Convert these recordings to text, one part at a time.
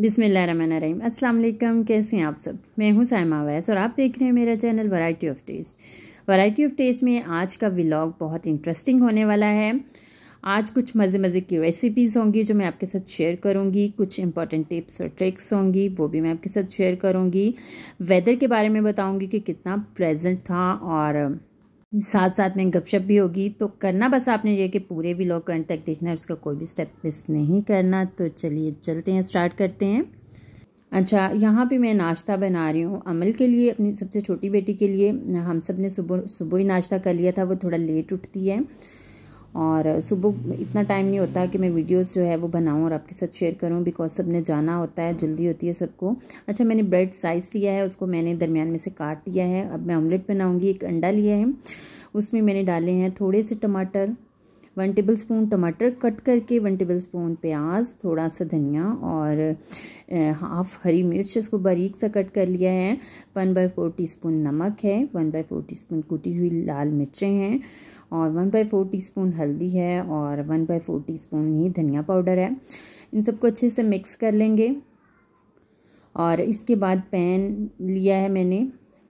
बिसमीम अस्सलाम कैसे हैं आप सब मैं हूं सैमा वैस और आप देख रहे हैं मेरा channel variety of taste variety of taste में आज का व्लॉग बहुत इंटरेस्टिंग होने वाला है आज कुछ मज़े मज़े की रेसिपीज़ होंगी जो मैं आपके साथ शेयर करूंगी कुछ इंपॉर्टेंट टिप्स और ट्रिक्स होंगी वो भी मैं आपके साथ शेयर करूँगी वेदर के बारे में बताऊँगी कि कितना प्रेजेंट था और साथ साथ में गपशप भी होगी तो करना बस आपने ये कि पूरे भी लॉक एंड तक देखना है उसका कोई भी स्टेप मिस नहीं करना तो चलिए चलते हैं स्टार्ट करते हैं अच्छा यहाँ पे मैं नाश्ता बना रही हूँ अमल के लिए अपनी सबसे छोटी बेटी के लिए हम सब ने सुबह सुबह ही नाश्ता कर लिया था वो थोड़ा लेट उठती है और सुबह इतना टाइम नहीं होता कि मैं वीडियोस जो है वो बनाऊँ और आपके साथ शेयर करूँ बिकॉज सब ने जाना होता है जल्दी होती है सबको अच्छा मैंने ब्रेड स्लाइस लिया है उसको मैंने दरमियान में से काट लिया है अब मैं ऑमलेट बनाऊँगी एक अंडा लिया है उसमें मैंने डाले हैं थोड़े से टमाटर वन टेबल स्पून टमाटर कट करके वन टेबल स्पून प्याज थोड़ा सा धनिया और हाफ हरी मिर्च इसको बारीक सा कट कर लिया है one by four teaspoon नमक है one by four teaspoon कूटी हुई लाल मिर्चें हैं और one by four teaspoon हल्दी है और one by four teaspoon ही धनिया पाउडर है इन सबको अच्छे से मिक्स कर लेंगे और इसके बाद पैन लिया है मैंने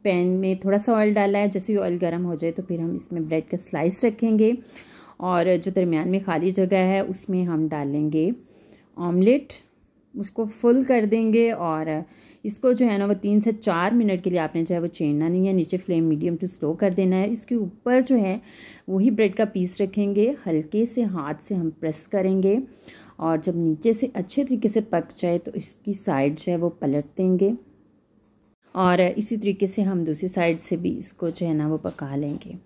पैन में थोड़ा सा ऑयल डाला है जैसे ऑयल गर्म हो जाए तो फिर हम इसमें ब्रेड का स्लाइस रखेंगे और जो दरमियान में खाली जगह है उसमें हम डालेंगे ऑमलेट उसको फुल कर देंगे और इसको जो है ना वो तीन से चार मिनट के लिए आपने जो है वो चेड़ना नहीं है नीचे फ्लेम मीडियम टू स्लो कर देना है इसके ऊपर जो है वही ब्रेड का पीस रखेंगे हल्के से हाथ से हम प्रेस करेंगे और जब नीचे से अच्छे तरीके से पक जाए तो इसकी साइड जो है वो पलट देंगे और इसी तरीके से हम दूसरी साइड से भी इसको जो है ना वो पका लेंगे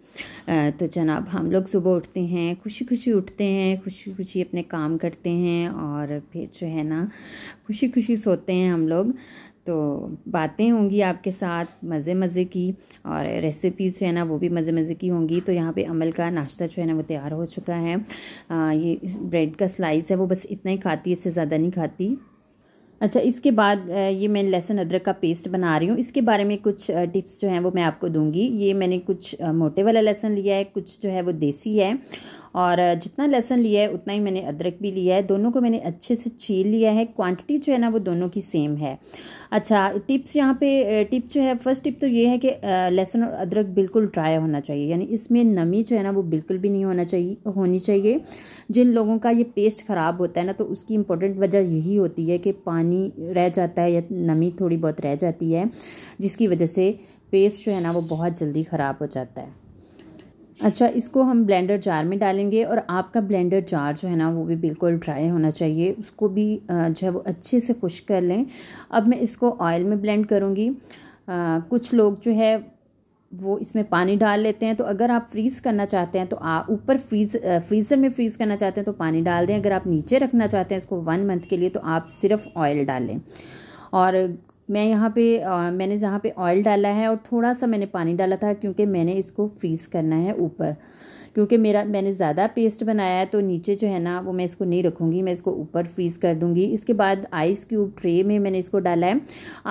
तो जनाब हम लोग सुबह उठते हैं खुशी खुशी उठते हैं खुशी खुशी अपने काम करते हैं और फिर जो है ना खुशी खुशी सोते हैं हम लोग तो बातें होंगी आपके साथ मज़े मज़े की और रेसिपीज़ जो है ना वो भी मज़े मज़े की होंगी तो यहाँ पे अमल का नाश्ता जो है ना वो तैयार हो चुका है आ, ये ब्रेड का स्लाइस है वो बस इतना ही खाती है इससे ज़्यादा नहीं खाती अच्छा इसके बाद ये मैं लहसुन अदरक का पेस्ट बना रही हूँ इसके बारे में कुछ टिप्स जो हैं वो मैं आपको दूंगी ये मैंने कुछ मोटे वाला लहसुन लिया है कुछ जो है वो देसी है और जितना लहसुन लिया है उतना ही मैंने अदरक भी लिया है दोनों को मैंने अच्छे से छील लिया है क्वांटिटी जो है ना वो दोनों की सेम है अच्छा टिप्स यहाँ पे टिप जो है फर्स्ट टिप तो ये है कि लहसुन और अदरक बिल्कुल ड्राई होना चाहिए यानी इसमें नमी जो है ना वो बिल्कुल भी नहीं होना चाहिए होनी चाहिए जिन लोगों का ये पेस्ट ख़राब होता है ना तो उसकी इम्पोर्टेंट वजह यही होती है कि पानी रह जाता है या नमी थोड़ी बहुत रह जाती है जिसकी वजह से पेस्ट जो है ना वो बहुत जल्दी ख़राब हो जाता है अच्छा इसको हम ब्लेंडर जार में डालेंगे और आपका ब्लेंडर जार जो है ना वो भी बिल्कुल ड्राई होना चाहिए उसको भी जो है वो अच्छे से खुश कर लें अब मैं इसको ऑयल में ब्लेंड करूँगी कुछ लोग जो है वो इसमें पानी डाल लेते हैं तो अगर आप फ्रीज़ करना चाहते हैं तो आप ऊपर फ्रीज फ्रीज़र में फ्रीज़ करना चाहते हैं तो पानी डाल दें अगर आप नीचे रखना चाहते हैं इसको वन मंथ के लिए तो आप सिर्फ ऑयल डालें और मैं यहाँ पे आ, मैंने जहाँ पे ऑयल डाला है और थोड़ा सा मैंने पानी डाला था क्योंकि मैंने इसको फ्रीज़ करना है ऊपर क्योंकि मेरा मैंने ज़्यादा पेस्ट बनाया है तो नीचे जो है ना वो मैं इसको नहीं रखूँगी मैं इसको ऊपर फ्रीज़ कर दूँगी इसके बाद आइस क्यूब ट्रे में मैंने इसको डाला है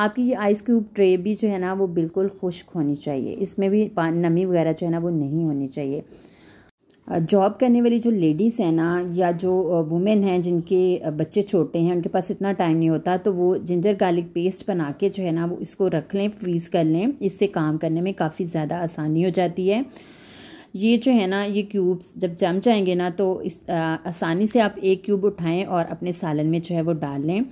आपकी ये आइस क्यूब ट्रे भी जो है ना वो बिल्कुल खुश्क होनी चाहिए इसमें भी नमी वगैरह जो है ना वो नहीं होनी चाहिए जॉब करने वाली जो लेडीज़ हैं ना या जो वुमेन हैं जिनके बच्चे छोटे हैं उनके पास इतना टाइम नहीं होता तो वो जिंजर गार्लिक पेस्ट बना के जो है ना वो इसको रख लें फ्रीज़ कर लें इससे काम करने में काफ़ी ज़्यादा आसानी हो जाती है ये जो है ना ये क्यूब्स जब जम जाएंगे ना तो इस आ, आसानी से आप एक क्यूब उठाएं और अपने सालन में जो है वो डाल लें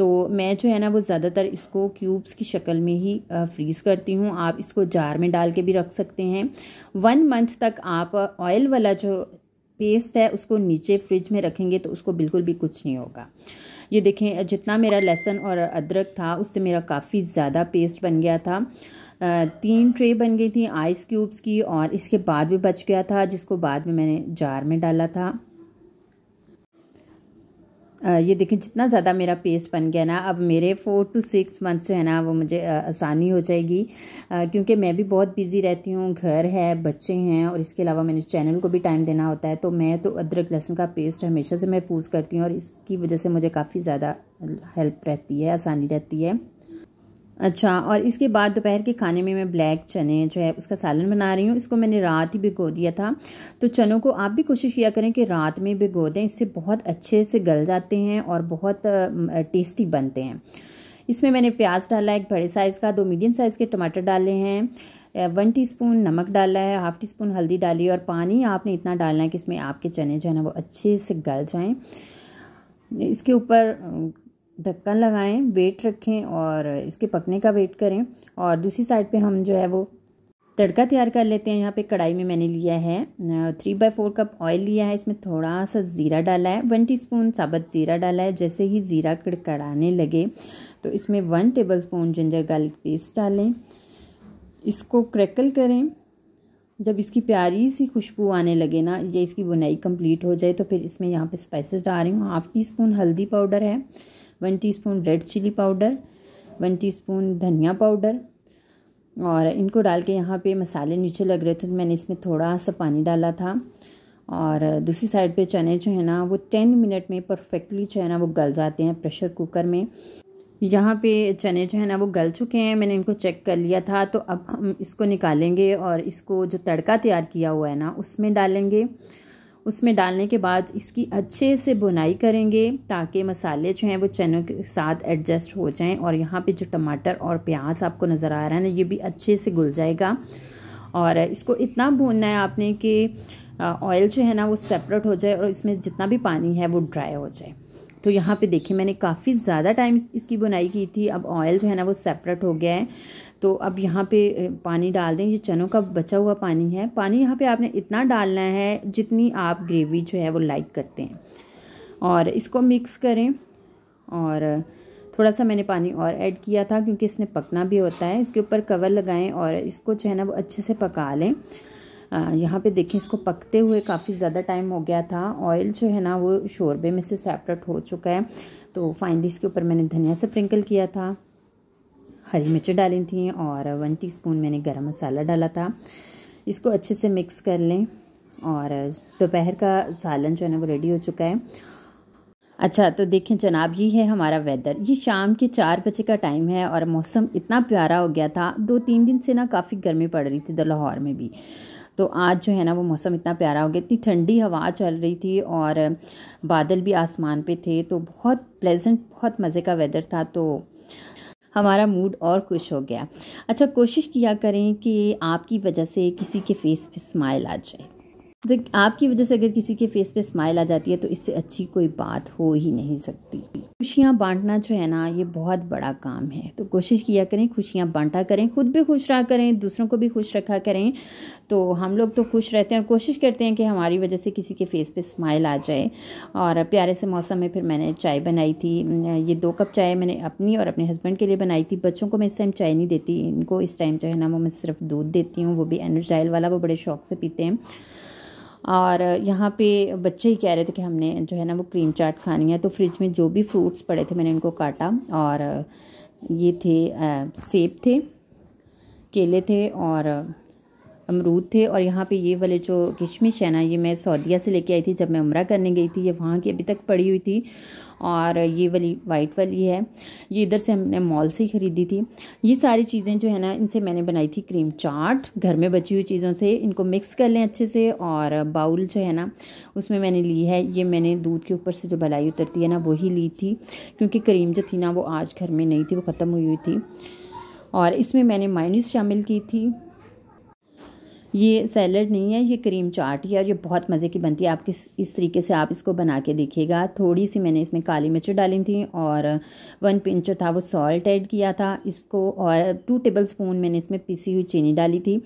तो मैं जो है ना वो ज़्यादातर इसको क्यूब्स की शक्ल में ही फ्रीज़ करती हूँ आप इसको जार में डाल के भी रख सकते हैं वन मंथ तक आप ऑयल वाला जो पेस्ट है उसको नीचे फ्रिज में रखेंगे तो उसको बिल्कुल भी कुछ नहीं होगा ये देखें जितना मेरा लहसुन और अदरक था उससे मेरा काफ़ी ज़्यादा पेस्ट बन गया था तीन ट्रे बन गई थी आइस क्यूब्स की और इसके बाद भी बच गया था जिसको बाद में मैंने जार में डाला था ये देखें जितना ज़्यादा मेरा पेस्ट बन गया ना अब मेरे फोर टू सिक्स मंथ्स जो है ना वो मुझे आसानी हो जाएगी क्योंकि मैं भी बहुत बिज़ी रहती हूँ घर है बच्चे हैं और इसके अलावा मैंने चैनल को भी टाइम देना होता है तो मैं तो अदरक लहसुन का पेस्ट हमेशा से महफूज करती हूँ और इसकी वजह से मुझे काफ़ी ज़्यादा हेल्प रहती है आसानी रहती है अच्छा और इसके बाद दोपहर के खाने में मैं ब्लैक चने जो है उसका सालन बना रही हूँ इसको मैंने रात ही भिगो दिया था तो चनों को आप भी कोशिश किया करें कि रात में भिगो दें इससे बहुत अच्छे से गल जाते हैं और बहुत टेस्टी बनते हैं इसमें मैंने प्याज डाला एक बड़े साइज़ का दो मीडियम साइज़ के टमाटर डाले हैं वन टीस्पून नमक डाला है हाफ़ टी स्पून हल्दी डाली और पानी आपने इतना डालना है कि इसमें आपके चने जो है ना वो अच्छे से गल जाएँ इसके ऊपर ढक्कन लगाएं वेट रखें और इसके पकने का वेट करें और दूसरी साइड पे हम जो है वो तड़का तैयार कर लेते हैं यहाँ पे कढ़ाई में मैंने लिया है three by four cup oil लिया है इसमें थोड़ा सा ज़ीरा डाला है वन टीस्पून साबुत ज़ीरा डाला है जैसे ही ज़ीरा कड़कड़ाने लगे तो इसमें one spoon ginger garlic paste डालें इसको क्रैकल करें जब इसकी प्यारी सी खुशबू आने लगे ना ये इसकी बुनाई कंप्लीट हो जाए तो फिर इसमें यहाँ पे स्पाइसेस डाल रही हूँ हाफ़ टी स्पून हल्दी पाउडर है one teaspoon red chilli powder one teaspoon धनिया पाउडर और इनको डाल के यहाँ पे मसाले नीचे लग रहे थे तो मैंने इसमें थोड़ा सा पानी डाला था और दूसरी साइड पे चने जो है ना वो टेन मिनट में परफेक्टली जो है ना वो गल जाते हैं प्रेशर कुकर में यहाँ पे चने जो है ना वो गल चुके हैं मैंने इनको चेक कर लिया था तो अब हम इसको निकालेंगे और इसको जो तड़का तैयार किया हुआ है ना उसमें डालेंगे उसमें डालने के बाद इसकी अच्छे से बुनाई करेंगे ताकि मसाले जो हैं वो चनों के साथ एडजस्ट हो जाएं और यहाँ पे जो टमाटर और प्याज आपको नज़र आ रहा है ना ये भी अच्छे से घुल जाएगा और इसको इतना भूनना है आपने कि ऑयल जो है ना वो सेपरेट हो जाए और इसमें जितना भी पानी है वो ड्राई हो जाए तो यहाँ पे देखिए मैंने काफ़ी ज़्यादा टाइम इसकी बुनाई की थी अब ऑयल जो है ना वो सेपरेट हो गया है तो अब यहाँ पे पानी डाल दें ये चनों का बचा हुआ पानी है पानी यहाँ पे आपने इतना डालना है जितनी आप ग्रेवी जो है वो लाइक करते हैं और इसको मिक्स करें और थोड़ा सा मैंने पानी और ऐड किया था क्योंकि इसने पकना भी होता है इसके ऊपर कवर लगाएं और इसको जो है ना वो अच्छे से पका लें यहाँ पे देखें इसको पकते हुए काफ़ी ज़्यादा टाइम हो गया था ऑयल जो है ना वो शोरबे में से सेपरेट हो चुका है तो फाइनली इसके ऊपर मैंने धनिया से प्रिंकल किया था हरी मिर्ची डाली थी और वन टीस्पून मैंने गरम मसाला डाला था इसको अच्छे से मिक्स कर लें और दोपहर का सालन जो है ना वो रेडी हो चुका है अच्छा तो देखें जनाब ये है हमारा वेदर ये शाम के चार बजे का टाइम है और मौसम इतना प्यारा हो गया था दो तीन दिन से ना काफ़ी गर्मी पड़ रही थी लाहौर में भी तो आज जो है ना वो मौसम इतना प्यारा हो गया इतनी ठंडी हवा चल रही थी और बादल भी आसमान पे थे तो बहुत प्लेजेंट बहुत मज़े का वेदर था तो हमारा मूड और खुश हो गया अच्छा कोशिश किया करें कि आपकी वजह से किसी के फेस पे स्माइल आ जाए तो आपकी वजह से अगर किसी के फेस पे स्माइल आ जाती है तो इससे अच्छी कोई बात हो ही नहीं सकती खुशियाँ बांटना जो है ना ये बहुत बड़ा काम है तो कोशिश किया करें खुशियाँ बांटा करें खुद भी खुश रहा करें दूसरों को भी खुश रखा करें तो हम लोग तो खुश रहते हैं और कोशिश करते हैं कि हमारी वजह से किसी के फेस पे स्माइल आ जाए और प्यारे से मौसम में फिर मैंने चाय बनाई थी ये दो कप चाय मैंने अपनी और अपने हस्बैंड के लिए बनाई थी बच्चों को मैं इस टाइम चाय नहीं देती इनको इस टाइम जो है ना वो मैं सिर्फ दूध देती हूँ वो भी एनर्जाइल वाला वो बड़े शौक से पीते हैं और यहाँ पे बच्चे ही कह रहे थे कि हमने जो है ना वो क्रीम चाट खानी है तो फ्रिज में जो भी फ्रूट्स पड़े थे मैंने इनको काटा और ये थे सेब थे केले थे और अमरूद थे और यहाँ पे ये वाले जो किशमिश है ना ये मैं सऊदिया से लेके आई थी जब मैं उम्र करने गई थी ये वहाँ की अभी तक पड़ी हुई थी और ये वाली वाइट वाली है ये इधर से हमने मॉल से ही ख़रीदी थी ये सारी चीज़ें जो है ना इनसे मैंने बनाई थी क्रीम चाट घर में बची हुई चीज़ों से इनको मिक्स कर लें अच्छे से और बाउल जो है ना उसमें मैंने ली है ये मैंने दूध के ऊपर से जो भलाई उतरती है ना वही ली थी क्योंकि क्रीम जो थी ना वो आज घर में नहीं थी वो ख़त्म हुई हुई थी और इसमें मैंने मायूनीस शामिल की थी ये सैलड नहीं है ये क्रीम चाट है और ये बहुत मज़े की बनती है आप किस इस तरीके से आप इसको बना के देखिएगा थोड़ी सी मैंने इसमें काली मिर्च डाली थी और वन पिंच जो था वो सॉल्ट ऐड किया था इसको और टू टेबल स्पून मैंने इसमें पीसी हुई चीनी डाली थी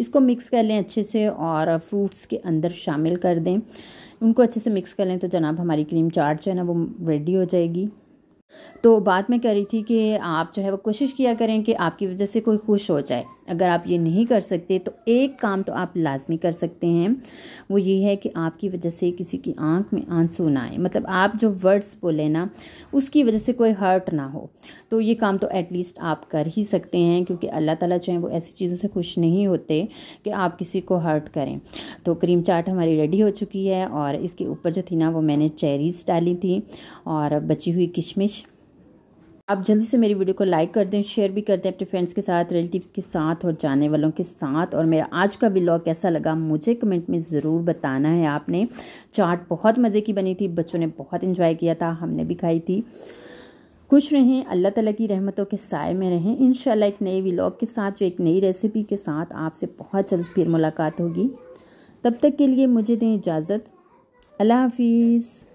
इसको मिक्स कर लें अच्छे से और फ्रूट्स के अंदर शामिल कर दें उनको अच्छे से मिक्स कर लें तो जनाब हमारी क्रीम चाट जो है ना वो रेडी हो जाएगी तो बात मैं रही थी कि आप जो है वो कोशिश किया करें कि आपकी वजह से कोई खुश हो जाए अगर आप ये नहीं कर सकते तो एक काम तो आप लाजमी कर सकते हैं वो ये है कि आपकी वजह से किसी की आंख में आंसू ना आए मतलब आप जो वर्ड्स बोले ना उसकी वजह से कोई हर्ट ना हो तो ये काम तो एटलीस्ट आप कर ही सकते हैं क्योंकि अल्लाह ताला जो है वो ऐसी चीज़ों से खुश नहीं होते कि आप किसी को हर्ट करें तो क्रीम चाट हमारी रेडी हो चुकी है और इसके ऊपर जो थी ना वो मैंने चेरीज़ डाली थी और बची हुई किशमिश आप जल्दी से मेरी वीडियो को लाइक कर दें शेयर भी कर दें अपने फ्रेंड्स के साथ रिलेटिव्स के साथ और जाने वालों के साथ और मेरा आज का ब्लॉग कैसा लगा मुझे कमेंट में ज़रूर बताना है आपने चाट बहुत मज़े की बनी थी बच्चों ने बहुत इन्जॉय किया था हमने भी खाई थी खुश रहें अल्लाह ताला की रहमतों के साय में रहें इन एक नए व्लाग के साथ जो एक नई रेसिपी के साथ आपसे बहुत जल्द फिर मुलाकात होगी तब तक के लिए मुझे दें इजाज़त अल्लाह हाफिज़